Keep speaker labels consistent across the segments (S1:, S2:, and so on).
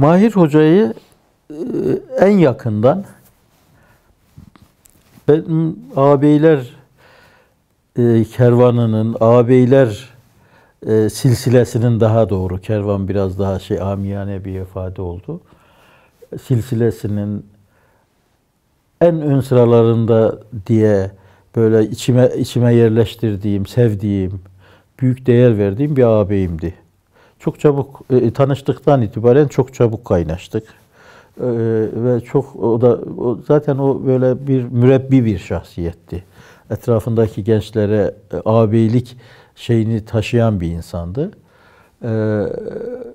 S1: Mahir Hoca'yı e, en yakından ben ağabeyler e, kervanının, ağabeyler e, silsilesinin daha doğru, kervan biraz daha şey amiyane bir ifade oldu. Silsilesinin en ön sıralarında diye böyle içime içime yerleştirdiğim, sevdiğim, büyük değer verdiğim bir ağabeyimdi. Çok çabuk e, tanıştıktan itibaren çok çabuk kaynaştık. E, ve çok o da o, zaten o böyle bir mürebbi bir şahsiyetti. Etrafındaki gençlere e, ağabeylik şeyini taşıyan bir insandı. E,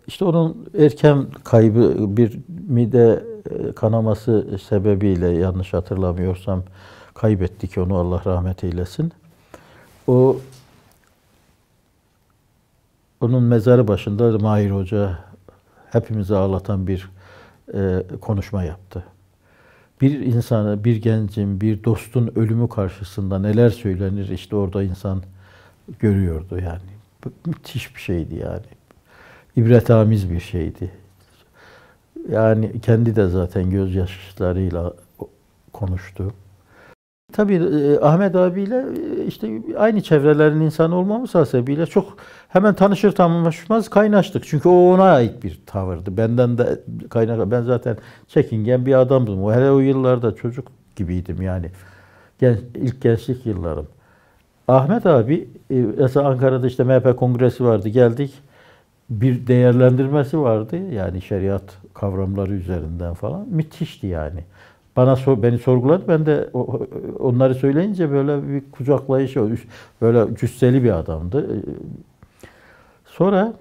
S1: işte onun erken kaybı bir mide e, kanaması sebebiyle yanlış hatırlamıyorsam kaybettik onu Allah rahmet eylesin. O onun mezarı başında Mahir Hoca hepimizi ağlatan bir e, konuşma yaptı. Bir insana, bir gencin, bir dostun ölümü karşısında neler söylenir işte orada insan görüyordu yani. Müthiş bir şeydi yani. İbretamiz bir şeydi. Yani kendi de zaten gözyaşlarıyla konuştu. Tabii e, Ahmet abiyle e, işte aynı çevrelerin insanı olmamız hasebiyle çok hemen tanışır tanışmaz kaynaştık. Çünkü o ona ait bir tavırdı. Benden de kaynak ben zaten çekingen bir adamdım. O hele o yıllarda çocuk gibiydim yani. Genç, ilk gençlik yıllarım. Ahmet abi e, mesela Ankara'da işte MHP kongresi vardı. Geldik. Bir değerlendirmesi vardı yani şeriat kavramları üzerinden falan. Müthişti yani bana beni sorguladı. Ben de onları söyleyince böyle bir kucaklayış oldu. Böyle cüsseli bir adamdı. Ee, sonra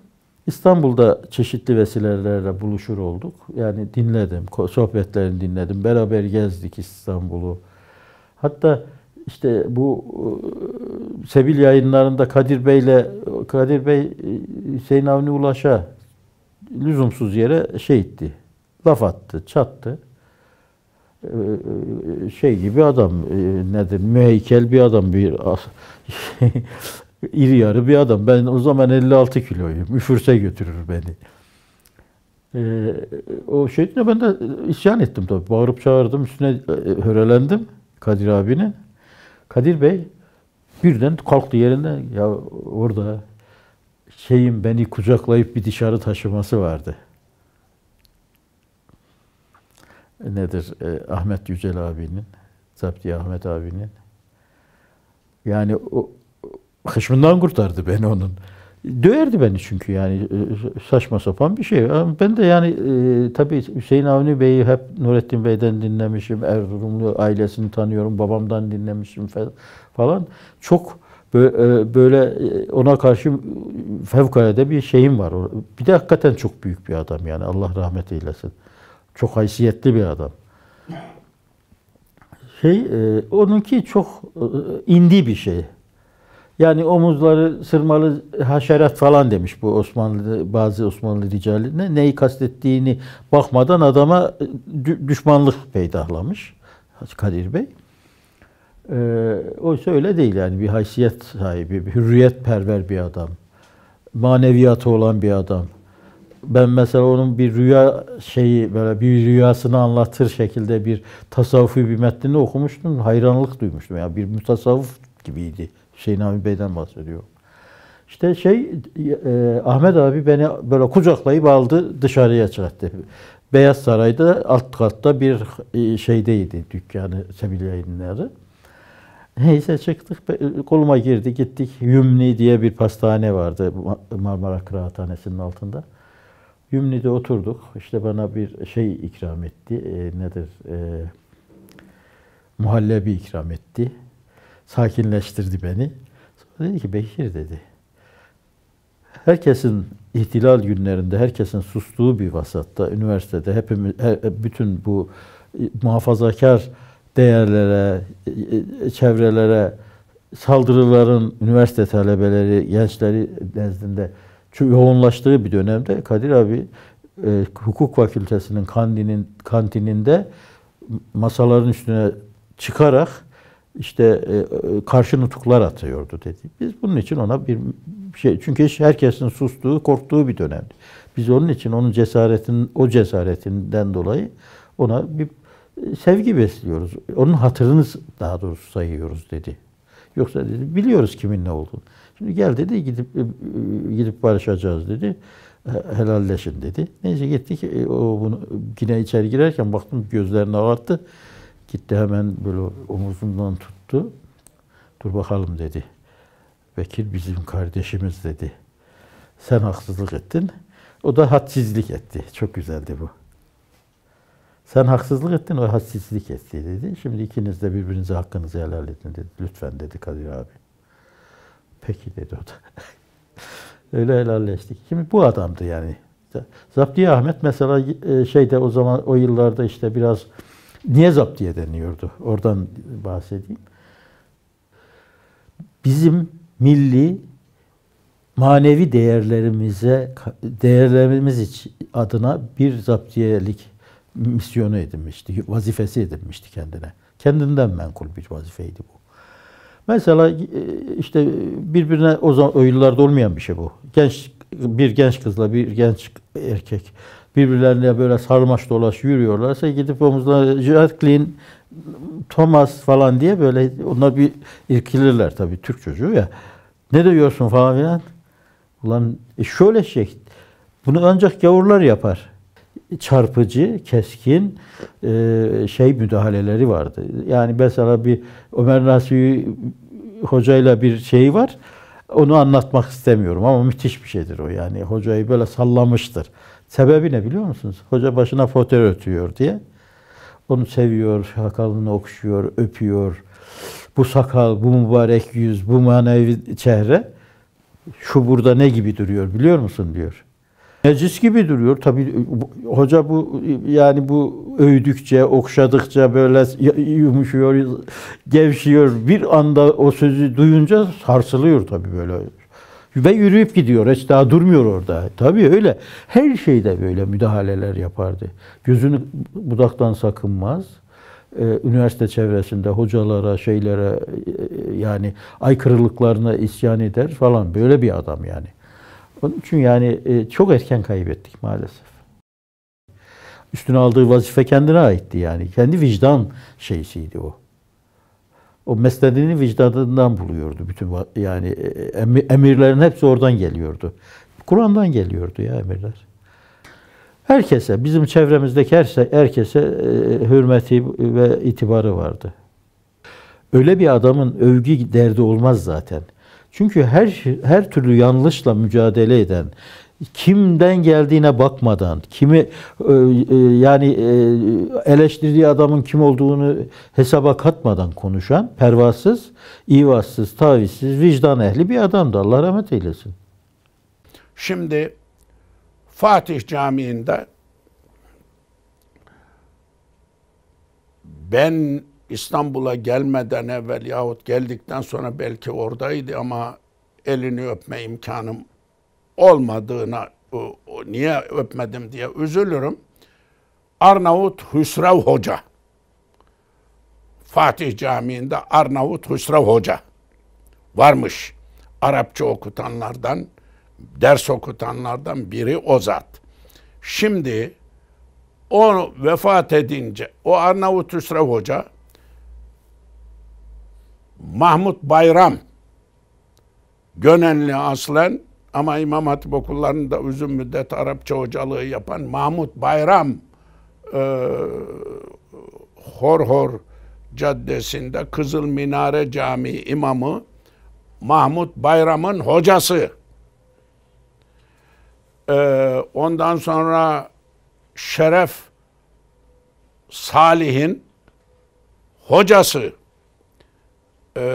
S1: İstanbul'da çeşitli vesilelerle buluşur olduk. Yani dinledim, sohbetlerini dinledim. Beraber gezdik İstanbul'u. Hatta işte bu e, Sebil yayınlarında Kadir Bey'le Kadir Bey e, Hüseyin Avni Ulaş'a lüzumsuz yere şey itti. Laf attı, çattı. E, e, şey gibi adam e, nedir müheykel bir adam bir iri yarı bir adam. Ben o zaman 56 kiloyum. Üfürse götürür beni. Ee, o şeyde ben de isyan ettim tabii. Bağırıp çağırdım. Üstüne hörelendim Kadir abinin. Kadir Bey birden kalktı yerinden. Ya orada şeyin beni kucaklayıp bir dışarı taşıması vardı. nedir e, Ahmet Yücel abinin, Zapti Ahmet abinin. Yani o hışmından kurtardı beni onun. Döverdi beni çünkü yani e, saçma sapan bir şey. Ben de yani e, tabii Hüseyin Avni Bey'i hep Nurettin Bey'den dinlemişim. Erzurumlu ailesini tanıyorum. Babamdan dinlemişim falan. Çok e, böyle e, ona karşı fevkalade bir şeyim var. Bir de hakikaten çok büyük bir adam yani Allah rahmet eylesin. Çok haysiyetli bir adam. Şey, e, onunki çok e, indi bir şey. Yani omuzları sırmalı haşerat falan demiş bu Osmanlı bazı Osmanlı ricaline. Neyi kastettiğini bakmadan adama e, düşmanlık peydahlamış Kadir Bey. Ee, oysa öyle değil yani bir haysiyet sahibi, bir hürriyet perver bir adam. Maneviyatı olan bir adam ben mesela onun bir rüya şeyi böyle bir rüyasını anlatır şekilde bir tasavvufi bir metnini okumuştum. Hayranlık duymuştum. Yani bir mutasavvuf gibiydi. Şeyh Nami Bey'den bahsediyor. İşte şey e, Ahmet abi beni böyle kucaklayıp aldı dışarıya çıkarttı. Beyaz Saray'da alt katta bir e, şeydeydi dükkanı Sebil yayınları. Neyse çıktık, koluma girdi, gittik. Yümni diye bir pastane vardı Marmara Kıraathanesi'nin altında. Hümni'de oturduk. İşte bana bir şey ikram etti. E, nedir? E, muhallebi ikram etti. Sakinleştirdi beni. Sonra dedi ki Bekir dedi. Herkesin ihtilal günlerinde herkesin sustuğu bir vasatta üniversitede hepimiz her, e, bütün bu e, muhafazakar değerlere, e, çevrelere saldırıların üniversite talebeleri, gençleri nezdinde çünkü yoğunlaştığı bir dönemde Kadir abi e, hukuk fakültesinin kantinin, kantininde masaların üstüne çıkarak işte e, karşı nutuklar atıyordu dedi. Biz bunun için ona bir şey çünkü herkesin sustuğu, korktuğu bir dönemdi. Biz onun için onun cesaretin o cesaretinden dolayı ona bir e, sevgi besliyoruz. Onun hatırını daha doğrusu sayıyoruz dedi. Yoksa dedi biliyoruz kimin ne olduğunu. Şimdi gel dedi gidip e, gidip barışacağız dedi. Helalleşin dedi. Neyse gittik. E, o bunu yine içeri girerken baktım gözlerini ağarttı. Gitti hemen böyle omuzundan tuttu. Dur bakalım dedi. Vekil bizim kardeşimiz dedi. Sen haksızlık ettin. O da hadsizlik etti. Çok güzeldi bu. Sen haksızlık ettin, o hadsizlik etti dedi. Şimdi ikiniz de birbirinize hakkınızı helal edin dedi. Lütfen dedi Kadir abi. Peki dedi o da. Öyle helalleştik. Şimdi bu adamdı yani. Zaptiye Ahmet mesela e, şeyde o zaman o yıllarda işte biraz niye zaptiye deniyordu? Oradan bahsedeyim. Bizim milli manevi değerlerimize değerlerimiz için adına bir zaptiyelik misyonu edinmişti, vazifesi edinmişti kendine. Kendinden menkul bir vazifeydi bu. Mesela e, işte birbirine o zaman o yıllarda olmayan bir şey bu. Genç bir genç kızla bir genç erkek birbirlerine böyle sarmaş dolaş yürüyorlarsa gidip omuzlarına Jacqueline, Thomas falan diye böyle onlar bir irkilirler tabii Türk çocuğu ya. Ne diyorsun falan filan. Ulan e şöyle şey bunu ancak gavurlar yapar çarpıcı, keskin e, şey müdahaleleri vardı. Yani mesela bir Ömer Nasuhi hocayla bir şey var. Onu anlatmak istemiyorum ama müthiş bir şeydir o yani. Hocayı böyle sallamıştır. Sebebi ne biliyor musunuz? Hoca başına foter ötüyor diye. Onu seviyor, sakalını okşuyor, öpüyor. Bu sakal, bu mübarek yüz, bu manevi çehre şu burada ne gibi duruyor biliyor musun diyor. Necis gibi duruyor. Tabi e, hoca bu e, yani bu öğüdükçe, okşadıkça böyle yumuşuyor, gevşiyor. Bir anda o sözü duyunca sarsılıyor tabi böyle. Ve yürüyüp gidiyor. Hiç daha durmuyor orada. Tabi öyle. Her şeyde böyle müdahaleler yapardı. Gözünü budaktan sakınmaz e, üniversite çevresinde hocalara, şeylere yani aykırılıklarına isyan eder falan böyle bir adam yani. Onun için yani e, çok erken kaybettik maalesef. Üstüne aldığı vazife kendine aitti yani. Kendi vicdan şeysiydi o. O mesleğini vicdanından buluyordu bütün yani e, e, emirlerin hepsi oradan geliyordu. Kur'an'dan geliyordu ya emirler. Herkese, bizim çevremizdeki herse, şey, herkese e, e, hürmeti ve itibarı vardı. Öyle bir adamın övgü derdi olmaz zaten. Çünkü her şey, her türlü yanlışla mücadele eden, kimden geldiğine bakmadan, kimi e, e, yani e, eleştirdiği adamın kim olduğunu hesaba katmadan konuşan, pervasız, ivazsız, tavizsiz, vicdan ehli bir adamdı. Allah rahmet eylesin.
S2: Şimdi Fatih Camii'nde ben İstanbul'a gelmeden evvel yahut geldikten sonra belki oradaydı ama elini öpme imkanım olmadığına niye öpmedim diye üzülürüm. Arnavut Hüsrev Hoca. Fatih Camii'nde Arnavut Hüsrev Hoca varmış. Arapça okutanlardan, ders okutanlardan biri o zat. Şimdi o vefat edince, o Arnavut Hüsrev Hoca Mahmut Bayram Gönenli aslen ama İmam Hatip okullarında uzun müddet Arapça hocalığı yapan Mahmut Bayram e, Horhor Caddesi'nde Kızıl Minare Camii imamı Mahmut Bayram'ın hocası. E, ondan sonra Şeref Salih'in hocası e,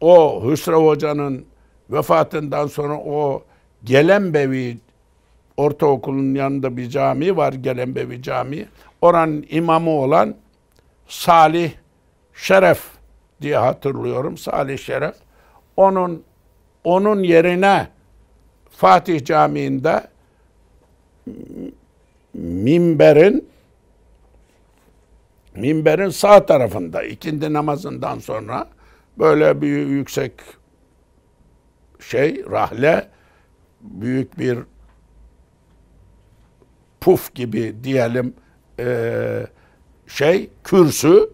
S2: o Hüsrev Hoca'nın vefatından sonra o Gelenbevi ortaokulun yanında bir cami var Gelenbevi Camii. Oranın imamı olan Salih Şeref diye hatırlıyorum. Salih Şeref. Onun onun yerine Fatih Camii'nde minberin minberin sağ tarafında ikindi namazından sonra böyle bir yüksek şey rahle büyük bir puf gibi diyelim e, şey kürsü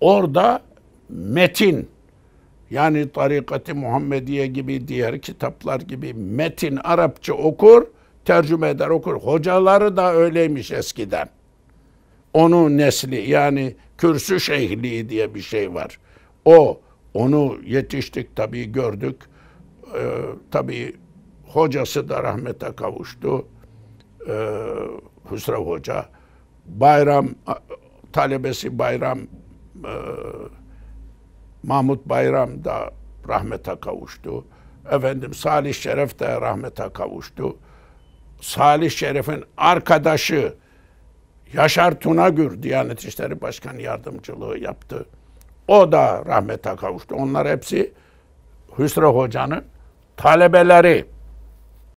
S2: orada metin yani Tarikati Muhammediye gibi diğer kitaplar gibi metin Arapça okur, tercüme eder okur. Hocaları da öyleymiş eskiden. Onu nesli yani kürsü şeyhliği diye bir şey var. O onu yetiştik tabii gördük. Ee, tabii hocası da rahmete kavuştu. Ee, Hüsrev Hoca. Bayram talebesi Bayram e, Mahmut Bayram da rahmete kavuştu. Efendim Salih Şeref de rahmete kavuştu. Salih Şeref'in arkadaşı Yaşar Tunagür Diyanet İşleri Başkanı yardımcılığı yaptı. O da rahmete kavuştu. Onlar hepsi Hüsrü Hoca'nın talebeleri.